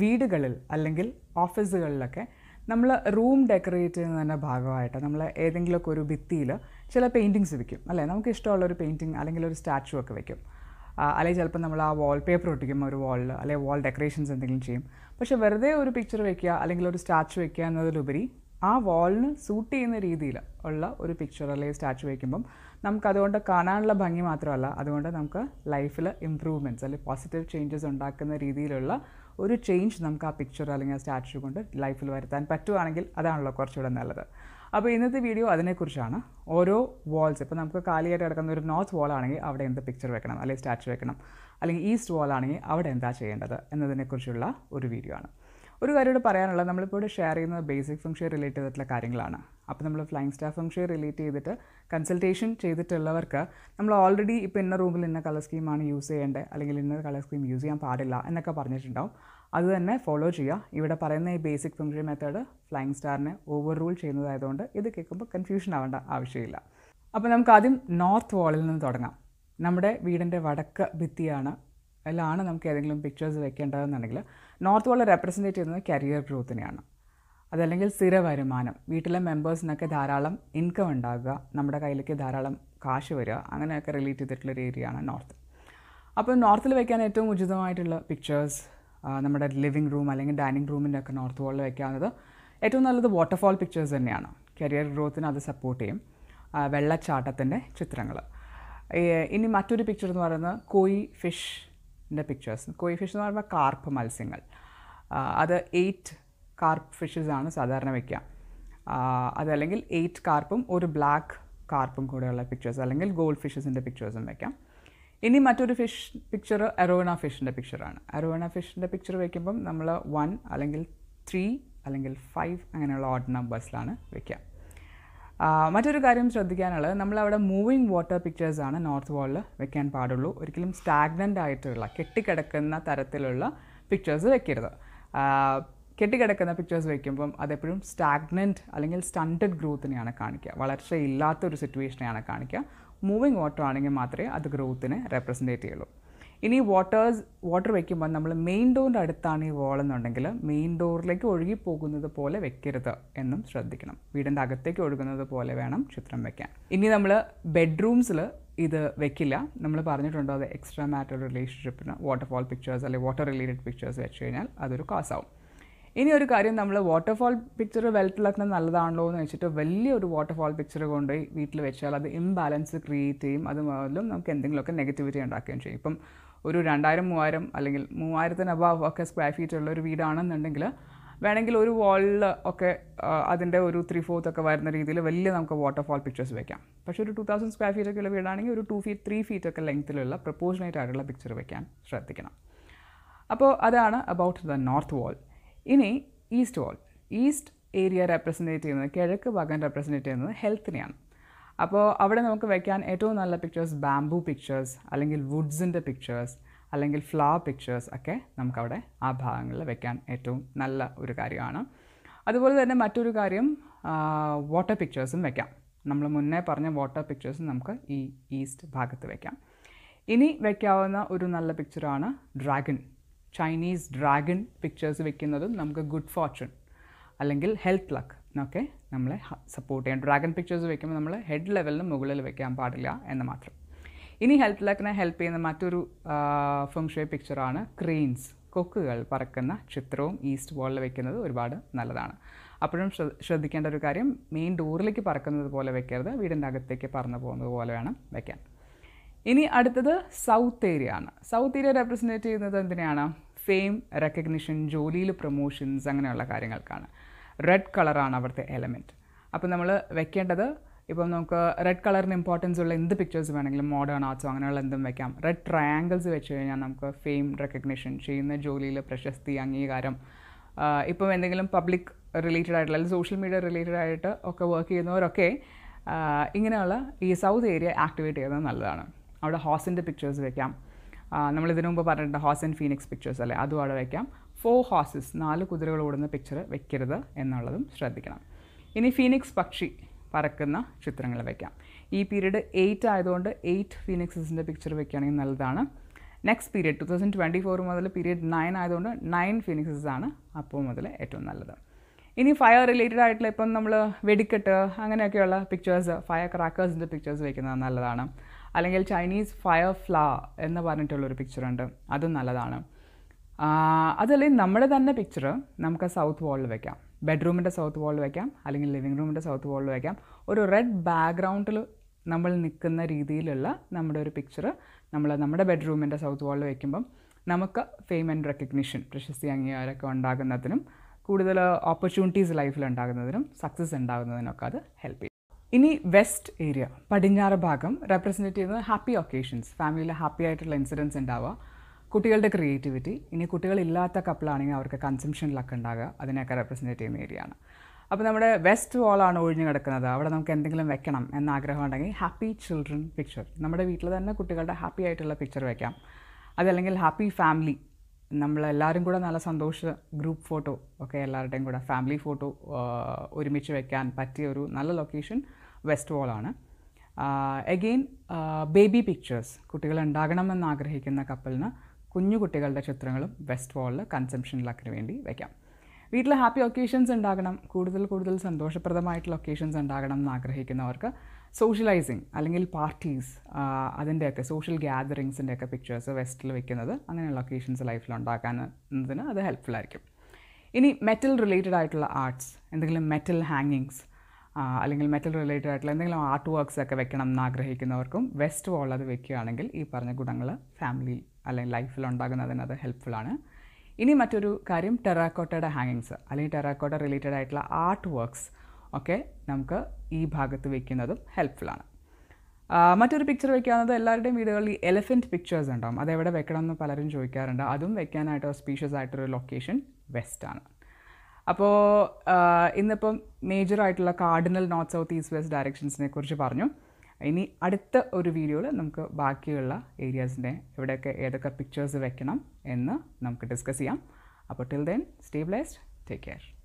വീടുകളിൽ അല്ലെങ്കിൽ ഓഫീസുകളിലൊക്കെ നമ്മൾ റൂം ഡെക്കറേറ്റ് ചെയ്യുന്നതിൻ്റെ ഭാഗമായിട്ട് നമ്മൾ ഏതെങ്കിലുമൊക്കെ ഒരു ഭിത്തിയിൽ ചില പെയിൻറ്റിങ്സ് വെക്കും അല്ലേ നമുക്ക് ഇഷ്ടമുള്ള ഒരു പെയിൻറ്റിങ് അല്ലെങ്കിൽ ഒരു സ്റ്റാച്ചു ഒക്കെ വെക്കും അല്ലെങ്കിൽ ചിലപ്പോൾ നമ്മൾ ആ വാൾ പേപ്പർ ഒട്ടിക്കും ഒരു വാളിൽ അല്ലെങ്കിൽ വാൾ ഡെക്കറേഷൻസ് എന്തെങ്കിലും ചെയ്യും പക്ഷേ വെറുതെ ഒരു പിക്ചർ വെക്കുക അല്ലെങ്കിൽ ഒരു സ്റ്റാച്ചു വെക്കുക എന്നതിലുപരി ആ വാളിന് സൂട്ട് ചെയ്യുന്ന രീതിയിൽ ഉള്ള ഒരു പിക്ചർ അല്ലെങ്കിൽ സ്റ്റാച്ചു വയ്ക്കുമ്പം നമുക്കതുകൊണ്ട് കാണാനുള്ള ഭംഗി മാത്രമല്ല അതുകൊണ്ട് നമുക്ക് ലൈഫിൽ ഇമ്പ്രൂവ്മെൻറ്റ്സ് അല്ലെങ്കിൽ പോസിറ്റീവ് ചേഞ്ചസ് ഉണ്ടാക്കുന്ന രീതിയിലുള്ള ഒരു ചേഞ്ച് നമുക്ക് ആ പിക്ചർ അല്ലെങ്കിൽ ആ സ്റ്റാറ്റ്യൂ കൊണ്ട് ലൈഫിൽ വരുത്താൻ പറ്റുവാണെങ്കിൽ അതാണല്ലോ കുറച്ചുകൂടെ നല്ലത് അപ്പോൾ ഇന്നത്തെ വീഡിയോ അതിനെക്കുറിച്ചാണ് ഓരോ വാൾസ് ഇപ്പോൾ നമുക്ക് കാലിയായിട്ട് കിടക്കുന്ന ഒരു നോർത്ത് വാൾ ആണെങ്കിൽ അവിടെ എന്ത് പിക്ചർ വെക്കണം അല്ലെങ്കിൽ സ്റ്റാറ്റ്യൂ വെക്കണം അല്ലെങ്കിൽ ഈസ്റ്റ് വാൾ ആണെങ്കിൽ അവിടെ എന്താ ചെയ്യേണ്ടത് എന്നതിനെക്കുറിച്ചുള്ള ഒരു വീഡിയോ ആണ് ഒരു കാര്യമോട് പറയാനുള്ളത് നമ്മളിപ്പോൾ ഇവിടെ ഷെയർ ചെയ്യുന്നത് ബേസിക് ഫംഗ്ഷൻ റിലേറ്റ് ചെയ്തിട്ടുള്ള കാര്യങ്ങളാണ് അപ്പോൾ നമ്മൾ ഫ്ലൈങ് സ്റ്റാർ ഫംഗ്ഷൻ റിലേറ്റ് ചെയ്തിട്ട് കൺസൾട്ടേഷൻ ചെയ്തിട്ടുള്ളവർക്ക് നമ്മൾ ഓൾറെഡി ഇപ്പോൾ ഇന്ന റൂമിൽ ഇന്ന കളർ സ്കീമാണ് യൂസ് ചെയ്യേണ്ടത് അല്ലെങ്കിൽ ഇന്ന കളർ സ്കീം യൂസ് ചെയ്യാൻ പാടില്ല എന്നൊക്കെ പറഞ്ഞിട്ടുണ്ടാവും അത് തന്നെ ഫോളോ ചെയ്യുക ഇവിടെ പറയുന്ന ഈ ബേസിക് ഫംഗ്ഷൻ മെത്തേഡ് ഫ്ലൈങ് സ്റ്റാറിനെ ഓവർ റൂൾ ചെയ്യുന്നതായതുകൊണ്ട് ഇത് കേൾക്കുമ്പോൾ കൺഫ്യൂഷൻ ആവേണ്ട ആവശ്യമില്ല അപ്പോൾ നമുക്ക് ആദ്യം നോർത്ത് വാളിൽ നിന്ന് തുടങ്ങാം നമ്മുടെ വീടിൻ്റെ വടക്ക് ഭിത്തിയാണ് അതിലാണ് നമുക്ക് ഏതെങ്കിലും പിക്ചേഴ്സ് വെക്കേണ്ടതെന്നുണ്ടെങ്കിൽ നോർത്ത് വളരെ റെപ്രസെൻറ്റേറ്റ് ചെയ്യുന്നത് കരിയർ ഗ്രോത്തിനെയാണ് അതല്ലെങ്കിൽ സ്ഥിര വരുമാനം വീട്ടിലെ മെമ്പേഴ്സിനൊക്കെ ധാരാളം ഇൻകം ഉണ്ടാകുക നമ്മുടെ കയ്യിലേക്ക് ധാരാളം കാശ് വരിക അങ്ങനെയൊക്കെ റിലേറ്റ് ചെയ്തിട്ടുള്ളൊരു ഏരിയയാണ് നോർത്ത് അപ്പോൾ നോർത്തിൽ വയ്ക്കാൻ ഏറ്റവും ഉചിതമായിട്ടുള്ള പിക്ചേഴ്സ് നമ്മുടെ ലിവിങ് റൂം അല്ലെങ്കിൽ ഡൈനിങ് റൂമിൻ്റെ ഒക്കെ നോർത്ത് വാളിൽ വയ്ക്കാവുന്നത് ഏറ്റവും നല്ലത് വാട്ടർഫാൾ പിക്ചേഴ്സ് തന്നെയാണ് കരിയർ ഗ്രോത്തിന് അത് സപ്പോർട്ട് ചെയ്യും വെള്ളച്ചാട്ടത്തിൻ്റെ ചിത്രങ്ങൾ ഇനി മറ്റൊരു പിക്ചർ എന്ന് പറയുന്നത് കോയി ഫിഷ് പിക്ചേഴ്സ് ഫിഷ് എന്ന് പറയുമ്പോൾ കാർപ്പ് മത്സ്യങ്ങൾ അത് എയ്റ്റ് കാർപ്പ് ഫിഷസ് ആണ് സാധാരണ വയ്ക്കുക അതല്ലെങ്കിൽ എയ്റ്റ് കാർപ്പും ഒരു ബ്ലാക്ക് കാർപ്പും കൂടെയുള്ള പിക്ചേഴ്സ് അല്ലെങ്കിൽ ഗോൾഡ് ഫിഷസിൻ്റെ പിക്ചേഴ്സും വയ്ക്കാം ഇനി മറ്റൊരു ഫിഷ് പിക്ചർ അരോണ ഫിഷിൻ്റെ പിക്ചറാണ് അരോണ ഫിഷിൻ്റെ പിക്ചർ വയ്ക്കുമ്പം നമ്മൾ വൺ അല്ലെങ്കിൽ ത്രീ അല്ലെങ്കിൽ ഫൈവ് അങ്ങനെയുള്ള ഓഡ് നമ്പേഴ്സിലാണ് വയ്ക്കുക മറ്റൊരു കാര്യം ശ്രദ്ധിക്കാനുള്ളത് നമ്മൾ അവിടെ മൂവിങ് വാട്ടർ പിക്ചേഴ്സ് ആണ് നോർത്ത് വാളിൽ വെക്കാൻ പാടുള്ളൂ ഒരിക്കലും സ്റ്റാഗ്നൻ്റ് ആയിട്ടുള്ള കെട്ടിക്കിടക്കുന്ന തരത്തിലുള്ള പിക്ചേഴ്സ് വെക്കരുത് കെട്ടിക്കിടക്കുന്ന പിക്ചേഴ്സ് വയ്ക്കുമ്പം അതെപ്പോഴും സ്റ്റാഗ്നൻറ്റ് അല്ലെങ്കിൽ സ്റ്റണ്ടഡ് ഗ്രോത്തിനെയാണ് കാണിക്കുക വളർച്ചയില്ലാത്തൊരു സിറ്റുവേഷനെയാണ് കാണിക്കുക മൂവിങ് വാട്ടർ ആണെങ്കിൽ മാത്രമേ അത് ഗ്രോത്തിനെ റെപ്രസെൻറ്റേറ്റ് ചെയ്യുള്ളൂ ഇനി വാട്ടേഴ്സ് വാട്ടർ വയ്ക്കുമ്പോൾ നമ്മൾ മെയിൻ ഡോറിൻ്റെ അടുത്താണ് ഈ വാൾ എന്നുണ്ടെങ്കിൽ മെയിൻ ഡോറിലേക്ക് ഒഴുകി പോകുന്നത് പോലെ വെക്കരുത് എന്നും ശ്രദ്ധിക്കണം വീടിൻ്റെ അകത്തേക്ക് ഒഴുകുന്നത് പോലെ വേണം ചിത്രം വെക്കാൻ ഇനി നമ്മൾ ബെഡ്റൂംസിൽ ഇത് വെക്കില്ല നമ്മൾ പറഞ്ഞിട്ടുണ്ടോ അത് എക്സ്ട്രാ മാറ്റർ റിലേഷൻഷിപ്പിന് വാട്ടർഫാൾ പിക്ചേഴ്സ് അല്ലെങ്കിൽ വാട്ടർ റിലേറ്റഡ് പിക്ചേഴ്സ് വെച്ച് കഴിഞ്ഞാൽ അതൊരു കാസാവും ഇനി ഒരു കാര്യം നമ്മൾ വാട്ടർഫാൾ പിക്ചർ വെള്ളത്തിലാക്കുന്നത് നല്ലതാണല്ലോ എന്ന് വെച്ചിട്ട് വലിയൊരു വാട്ടർഫാൾ പിക്ചർ കൊണ്ടുപോയി വീട്ടിൽ വെച്ചാൽ അത് ഇംബാലൻസ് ക്രിയേറ്റ് ചെയ്യും അത് മൂലം നമുക്ക് എന്തെങ്കിലുമൊക്കെ നെഗറ്റിവിറ്റി ഉണ്ടാക്കുകയും ചെയ്യും ഇപ്പം ഒരു രണ്ടായിരം മൂവായിരം അല്ലെങ്കിൽ മൂവായിരത്തിന് അബവ് ഒക്കെ സ്ക്വയർ ഫീറ്റ് ഉള്ള ഒരു വീടാണെന്നുണ്ടെങ്കിൽ വേണമെങ്കിൽ ഒരു വാളിൽ ഒക്കെ അതിൻ്റെ ഒരു ത്രീ ഫോർത്ത് ഒക്കെ വരുന്ന രീതിയിൽ വലിയ നമുക്ക് വാട്ടർഫാൾ പിക്ചേഴ്സ് വെക്കാം പക്ഷേ ഒരു ടു തൗസൻഡ് സ്ക്വയർ ഫീറ്റ് ഒക്കെ ഉള്ള വീടാണെങ്കിൽ ഒരു ടു ഫീറ്റ് ത്രീ ഫീറ്റ് ഒക്കെ ലെങ്ത്തിലുള്ള പ്രപ്പോഷനായിട്ടായിട്ടുള്ള ആയിട്ടുള്ള പിക്ചർ വെക്കാൻ ശ്രദ്ധിക്കണം അപ്പോൾ അതാണ് അബൌട്ട് ദ നോർത്ത് വാൾ ഇനി east wall east area represent ചെയ്യുന്നത് കിഴക്ക് ഭാഗം റെപ്രസെൻറ്റേറ്റ് ചെയ്യുന്നത് ഹെൽത്തിനെയാണ് അപ്പോൾ അവിടെ നമുക്ക് വയ്ക്കാൻ ഏറ്റവും നല്ല പിക്ചേഴ്സ് ബാംബൂ പിക്ചേഴ്സ് അല്ലെങ്കിൽ വുഡ്സിൻ്റെ പിക്ചേഴ്സ് അല്ലെങ്കിൽ ഫ്ലവർ പിക്ചേഴ്സ് ഒക്കെ നമുക്കവിടെ ആ ഭാഗങ്ങളിൽ വെക്കാൻ ഏറ്റവും നല്ല ഒരു കാര്യമാണ് അതുപോലെ തന്നെ മറ്റൊരു കാര്യം വാട്ടർ പിക്ചേഴ്സും വെക്കാം നമ്മൾ മുന്നേ പറഞ്ഞ വാട്ടർ പിക്ചേഴ്സും നമുക്ക് ഈ ഈസ്റ്റ് ഭാഗത്ത് വെക്കാം ഇനി വയ്ക്കാവുന്ന ഒരു നല്ല പിക്ചറാണ് ഡ്രാഗൺ ചൈനീസ് ഡ്രാഗൺ പിക്ചേഴ്സ് വെക്കുന്നതും നമുക്ക് ഗുഡ് ഫോർച്യൂൺ അല്ലെങ്കിൽ ഹെൽത്ത് ലക്ക് എന്നൊക്കെ നമ്മളെ സപ്പോർട്ട് ചെയ്യാം ഡ്രാഗൺ പിക്ചേഴ്സ് വെക്കുമ്പോൾ നമ്മൾ ഹെഡ് ലെവലിന് മുകളിൽ വെക്കാൻ പാടില്ല എന്ന് മാത്രം ഇനി ഹെൽത്ത് ലക്കിനെ ഹെൽപ്പ് ചെയ്യുന്ന മറ്റൊരു ഫംഗ്ഷേ പിക്ചറാണ് ക്രീൻസ് കൊക്കുകൾ പറക്കുന്ന ചിത്രവും ഈസ്റ്റ് വാളിൽ വെക്കുന്നത് ഒരുപാട് നല്ലതാണ് അപ്പോഴും ശ്രദ്ധിക്കേണ്ട ഒരു കാര്യം മെയിൻ ഡോറിലേക്ക് പറക്കുന്നത് പോലെ വെക്കരുത് വീടിൻ്റെ അകത്തേക്ക് പറന്ന് പോകുന്നത് പോലെ വേണം വെക്കാൻ ഇനി അടുത്തത് സൗത്ത് ഏരിയ ആണ് സൗത്ത് ഏരിയ റെപ്രസെൻറ്റേറ്റ് ചെയ്യുന്നത് എന്തിനാണ് ഫെയിം റെക്കഗ്നിഷൻ ജോലിയിൽ പ്രൊമോഷൻസ് അങ്ങനെയുള്ള കാര്യങ്ങൾക്കാണ് റെഡ് കളറാണ് അവിടുത്തെ എലമെൻറ്റ് അപ്പോൾ നമ്മൾ വെക്കേണ്ടത് ഇപ്പം നമുക്ക് റെഡ് കളറിന് ഇമ്പോർട്ടൻസ് ഉള്ള എന്ത് പിക്ചേഴ്സ് വേണമെങ്കിലും മോഡേൺ ആർട്സോ അങ്ങനെയുള്ള എന്തും വെക്കാം റെഡ് ട്രയാങ്കിൾസ് വെച്ച് കഴിഞ്ഞാൽ നമുക്ക് ഫെയിം റെക്കഗ്നിഷൻ ചെയ്യുന്ന ജോലിയിൽ പ്രശസ്തി അംഗീകാരം ഇപ്പം എന്തെങ്കിലും പബ്ലിക് റിലേറ്റഡ് ആയിട്ടുള്ള അല്ലെങ്കിൽ സോഷ്യൽ മീഡിയ റിലേറ്റഡ് ആയിട്ട് ഒക്കെ വർക്ക് ചെയ്യുന്നവരൊക്കെ ഇങ്ങനെയുള്ള ഈ സൗത്ത് ഏരിയ ആക്ടിവേറ്റ് ചെയ്യുന്നത് നല്ലതാണ് അവിടെ ഹോസിൻ്റെ പിക്ചേഴ്സ് വെക്കാം നമ്മൾ ഇതിനു മുമ്പ് പറഞ്ഞിട്ടുണ്ട് ഹോസ് ആൻഡ് ഫീനിക്സ് പിക്ചേഴ്സ് അല്ലേ അതും അവിടെ വയ്ക്കാം ഫോർ ഹോസസ് നാല് കുതിരകൾ ഓടുന്ന പിക്ചർ വെക്കരുത് എന്നുള്ളതും ശ്രദ്ധിക്കണം ഇനി ഫീനിക്സ് പക്ഷി പറക്കുന്ന ചിത്രങ്ങൾ വയ്ക്കാം ഈ പീരീഡ് എയ്റ്റ് ആയതുകൊണ്ട് എയ്റ്റ് ഫീനിക്സസിൻ്റെ പിക്ചർ വയ്ക്കുകയാണെങ്കിൽ നല്ലതാണ് next period two thousand twenty four മുതൽ പീരീഡ് നയൻ ആയതുകൊണ്ട് നയൻ ഫീനിക്സസ് ആണ് അപ്പോൾ മുതൽ ഏറ്റവും നല്ലത് ഇനി ഫയർ റിലേറ്റഡ് ആയിട്ടുള്ള ഇപ്പം നമ്മൾ വെടിക്കെട്ട് അങ്ങനെയൊക്കെയുള്ള പിക്ചേഴ്സ് ഫയർ ക്രാക്കേഴ്സിൻ്റെ പിക്ചേഴ്സ് വയ്ക്കുന്നത് നല്ലതാണ് അല്ലെങ്കിൽ ചൈനീസ് ഫയർ ഫ്ലാ എന്ന് പറഞ്ഞിട്ടുള്ളൊരു പിക്ചറുണ്ട് അതും നല്ലതാണ് അതല്ലെങ്കിൽ നമ്മുടെ തന്നെ പിക്ചർ നമുക്ക് സൗത്ത് വാളിൽ വെക്കാം ബെഡ്റൂമിൻ്റെ സൗത്ത് വാളിൽ വെക്കാം അല്ലെങ്കിൽ ലിവിങ് റൂമിൻ്റെ സൗത്ത് വാളിൽ വെക്കാം ഒരു റെഡ് ബാക്ക്ഗ്രൗണ്ടിൽ നമ്മൾ നിൽക്കുന്ന രീതിയിലുള്ള നമ്മുടെ ഒരു പിക്ചർ നമ്മൾ നമ്മുടെ ബെഡ്റൂമിൻ്റെ സൗത്ത് വാളിൽ വയ്ക്കുമ്പം നമുക്ക് ഫെയിം ആൻഡ് റെക്കഗ്നിഷൻ പ്രശസ്തി അംഗീകാരമൊക്കെ ഉണ്ടാകുന്നതിനും കൂടുതൽ ഓപ്പർച്യൂണിറ്റീസ് ലൈഫിൽ ഉണ്ടാകുന്നതിനും സക്സസ് ഉണ്ടാകുന്നതിനൊക്കെ അത് ഹെൽപ്പ് ചെയ്യും ഇനി വെസ്റ്റ് ഏരിയ പടിഞ്ഞാറ് ഭാഗം റെപ്രസെൻറ്റ് ചെയ്യുന്നത് ഹാപ്പി ഒക്കേഷൻസ് ഫാമിലിയിൽ ഹാപ്പി ആയിട്ടുള്ള ഇൻസിഡൻസ് ഉണ്ടാവുക കുട്ടികളുടെ ക്രിയേറ്റിവിറ്റി ഇനി കുട്ടികളില്ലാത്ത കപ്പിളാണെങ്കിൽ അവർക്ക് കൺസംഷനിലൊക്കെ ഉണ്ടാകുക അതിനെയൊക്കെ റെപ്രസെൻറ്റ് ചെയ്യുന്ന ഏരിയ ആണ് അപ്പോൾ നമ്മുടെ വെസ്റ്റ് വാളാണ് ഒഴിഞ്ഞു കിടക്കുന്നത് അവിടെ നമുക്ക് എന്തെങ്കിലും വെക്കണം എന്ന ആഗ്രഹം ഉണ്ടെങ്കിൽ ഹാപ്പി ചിൽഡ്രൻ പിക്ചർ നമ്മുടെ വീട്ടിൽ തന്നെ കുട്ടികളുടെ ഹാപ്പി ആയിട്ടുള്ള പിക്ചർ വെക്കാം അതല്ലെങ്കിൽ ഹാപ്പി ഫാമിലി നമ്മളെല്ലാവരും കൂടെ നല്ല സന്തോഷ ഗ്രൂപ്പ് ഫോട്ടോ ഒക്കെ എല്ലാവരുടെയും കൂടെ ഫാമിലി ഫോട്ടോ ഒരുമിച്ച് വെക്കാൻ പറ്റിയ ഒരു നല്ല ലൊക്കേഷൻ വെസ്റ്റ് വാളാണ് എഗെയിൻ ബേബി പിക്ചേഴ്സ് കുട്ടികൾ ഉണ്ടാകണമെന്ന് ആഗ്രഹിക്കുന്ന കപ്പലിന് കുഞ്ഞു കുട്ടികളുടെ ചിത്രങ്ങളും വെസ്റ്റ് വാളിൽ കൺസംഷൻ ലക്കിന് വേണ്ടി വയ്ക്കാം വീട്ടിൽ ഹാപ്പി ഒക്കേഷൻസ് ഉണ്ടാകണം കൂടുതൽ കൂടുതൽ സന്തോഷപ്രദമായിട്ടുള്ള ലൊക്കേഷൻസ് ഉണ്ടാകണം എന്ന് ആഗ്രഹിക്കുന്നവർക്ക് സോഷ്യലൈസിങ് അല്ലെങ്കിൽ പാർട്ടീസ് അതിൻ്റെയൊക്കെ സോഷ്യൽ ഗ്യാതറിങ്സിൻ്റെയൊക്കെ പിക്ചേഴ്സ് വെസ്റ്റിൽ വെക്കുന്നത് അങ്ങനെയുള്ള ഒക്കേഷൻസ് ലൈഫിൽ ഉണ്ടാക്കാനതിന് അത് ഹെൽപ്ഫുൾ ആയിരിക്കും ഇനി മെറ്റൽ റിലേറ്റഡ് ആയിട്ടുള്ള ആർട്സ് എന്തെങ്കിലും മെറ്റൽ ഹാങ്ങിങ്സ് അല്ലെങ്കിൽ മെറ്റൽ റിലേറ്റഡ് ആയിട്ടുള്ള എന്തെങ്കിലും ആർട്ട് വർക്ക്സ് ഒക്കെ വെക്കണം എന്ന് ആഗ്രഹിക്കുന്നവർക്കും വെസ്റ്റ് വാൾ അത് വെക്കുകയാണെങ്കിൽ ഈ പറഞ്ഞ ഗുണങ്ങൾ ഫാമിലി അല്ലെങ്കിൽ ലൈഫിൽ ഉണ്ടാകുന്നതിന് അത് ആണ് ഇനി മറ്റൊരു കാര്യം ടെറാക്കോട്ടയുടെ ഹാങ്ങിങ്സ് അല്ലെങ്കിൽ ടെറാക്കോട്ട റിലേറ്റഡ് ആയിട്ടുള്ള ആർട്ട് വർക്ക്സ് ഒക്കെ നമുക്ക് ഈ ഭാഗത്ത് വയ്ക്കുന്നതും ഹെൽപ്ഫുള്ളാണ് മറ്റൊരു പിക്ചർ വയ്ക്കാവുന്നത് എല്ലാവരുടെയും വീടുകളിൽ ഈ എലഫൻറ്റ് പിക്ചേഴ്സ് ഉണ്ടാവും അതെവിടെ വെക്കണം എന്ന് പലരും ചോദിക്കാറുണ്ട് അതും വെക്കാനായിട്ട് സ്പീഷ്യസ് ആയിട്ടൊരു ലൊക്കേഷൻ വെസ്റ്റാണ് അപ്പോൾ ഇന്നിപ്പം മേജർ ആയിട്ടുള്ള cardinal north south east west ഡയറക്ഷൻസിനെ കുറിച്ച് പറഞ്ഞു ഇനി അടുത്ത ഒരു വീഡിയോയിൽ നമുക്ക് ബാക്കിയുള്ള ഏരിയാസിൻ്റെ എവിടെയൊക്കെ ഏതൊക്കെ പിക്ചേഴ്സ് വെക്കണം എന്ന് നമുക്ക് ഡിസ്കസ് ചെയ്യാം അപ്പോൾ till then stay take care